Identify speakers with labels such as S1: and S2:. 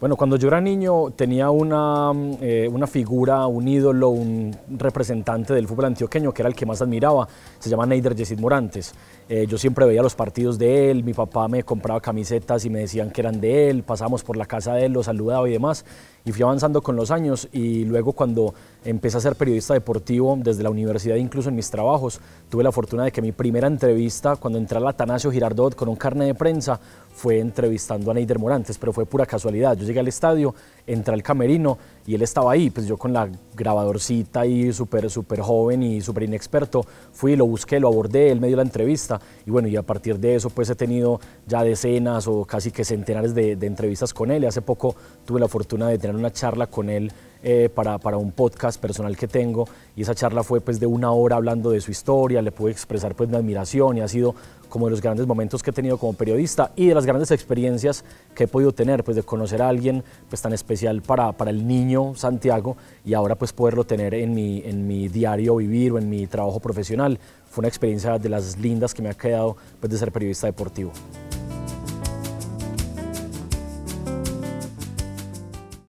S1: Bueno, cuando yo era niño tenía una, mm, eh, una, figura, un ídolo, un representante del fútbol antioqueño que era el que más admiraba, se llama Neider Yesid Morantes. Eh, yo siempre veía los partidos de él, mi papá me compraba camisetas y me decían que eran de él, pasábamos por la casa de él, lo saludaba y demás y fui avanzando con los años y luego cuando empecé a ser periodista deportivo desde la universidad, incluso en mis trabajos, tuve la fortuna de que mi primera entrevista cuando entré al Atanasio Girardot con un carnet de prensa fue entrevistando a Neider Morantes, pero fue pura casualidad. Yo llegué al estadio, entré al camerino y él estaba ahí, pues yo con la grabadorcita y súper, súper joven y súper inexperto, fui, y lo busqué, lo abordé, él me dio la entrevista y bueno, y a partir de eso pues he tenido ya decenas o casi que centenares de entrevistas con él y hace poco tuve la fortuna de tener una charla con él eh, para, para, un podcast personal que tengo y esa charla fue pues de una hora hablando de su historia, le pude expresar pues mi admiración y ha sido como de los grandes momentos que he tenido como periodista y de las grandes experiencias que he podido tener, pues de conocer a alguien pues tan especial para, para el niño Santiago y ahora pues poderlo tener en mi, en mi diario vivir o en mi trabajo profesional. Fue una experiencia de las lindas que me ha quedado pues de ser periodista deportivo.